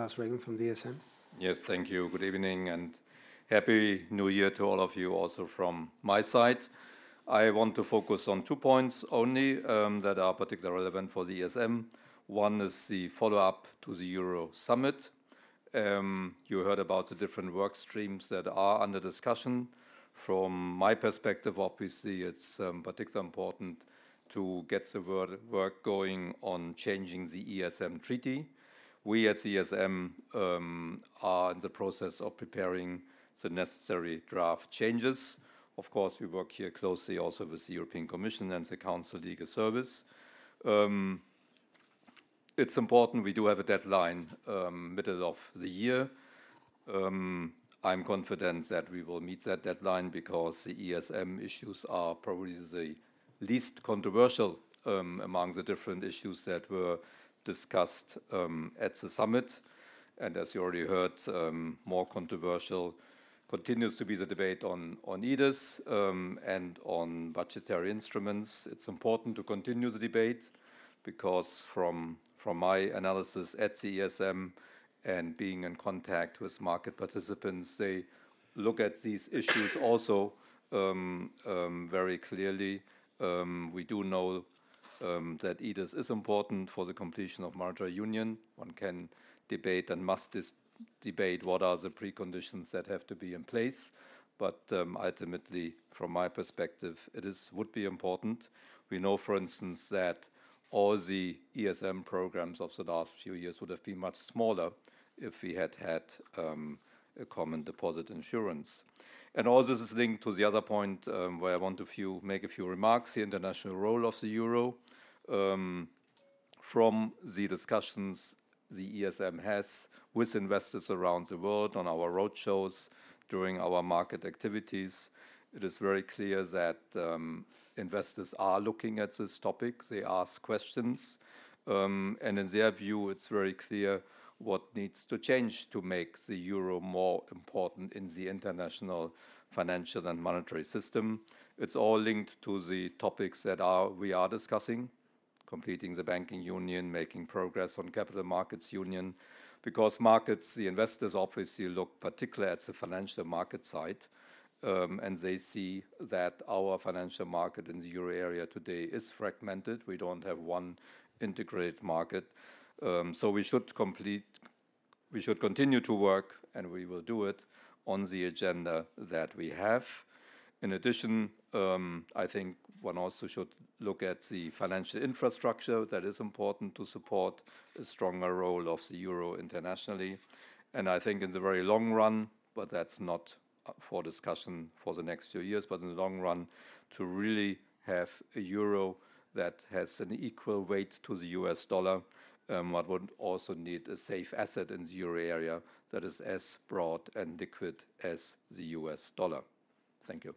Klaus from DSM. Yes, thank you. Good evening and happy new year to all of you also from my side. I want to focus on two points only um, that are particularly relevant for the ESM. One is the follow-up to the Euro Summit. Um, you heard about the different work streams that are under discussion. From my perspective, obviously, it's um, particularly important to get the work going on changing the ESM treaty we at CSM um, are in the process of preparing the necessary draft changes. Of course, we work here closely also with the European Commission and the Council Legal Service. Um, it's important we do have a deadline um, middle of the year. Um, I'm confident that we will meet that deadline because the ESM issues are probably the least controversial um, among the different issues that were discussed um, at the summit. And as you already heard, um, more controversial continues to be the debate on, on EDIS um, and on budgetary instruments. It's important to continue the debate because from, from my analysis at CESM and being in contact with market participants, they look at these issues also um, um, very clearly. Um, we do know um, that EDIS is important for the completion of merger union. One can debate and must debate what are the preconditions that have to be in place. But um, ultimately, from my perspective, it is would be important. We know, for instance, that all the ESM programs of the last few years would have been much smaller if we had had um, a common deposit insurance. And all this is linked to the other point um, where I want to few, make a few remarks, the international role of the euro. Um, from the discussions the ESM has with investors around the world on our roadshows, during our market activities, it is very clear that um, investors are looking at this topic. They ask questions. Um, and in their view, it's very clear what needs to change to make the euro more important in the international financial and monetary system. It's all linked to the topics that are, we are discussing, completing the banking union, making progress on capital markets union, because markets, the investors obviously look particularly at the financial market side, um, and they see that our financial market in the euro area today is fragmented. We don't have one integrated market. Um, so we should complete, we should continue to work, and we will do it on the agenda that we have. In addition, um, I think one also should look at the financial infrastructure that is important to support a stronger role of the euro internationally. And I think in the very long run, but that's not for discussion for the next few years, but in the long run, to really have a euro that has an equal weight to the US dollar um, one would also need a safe asset in the euro area that is as broad and liquid as the US dollar. Thank you.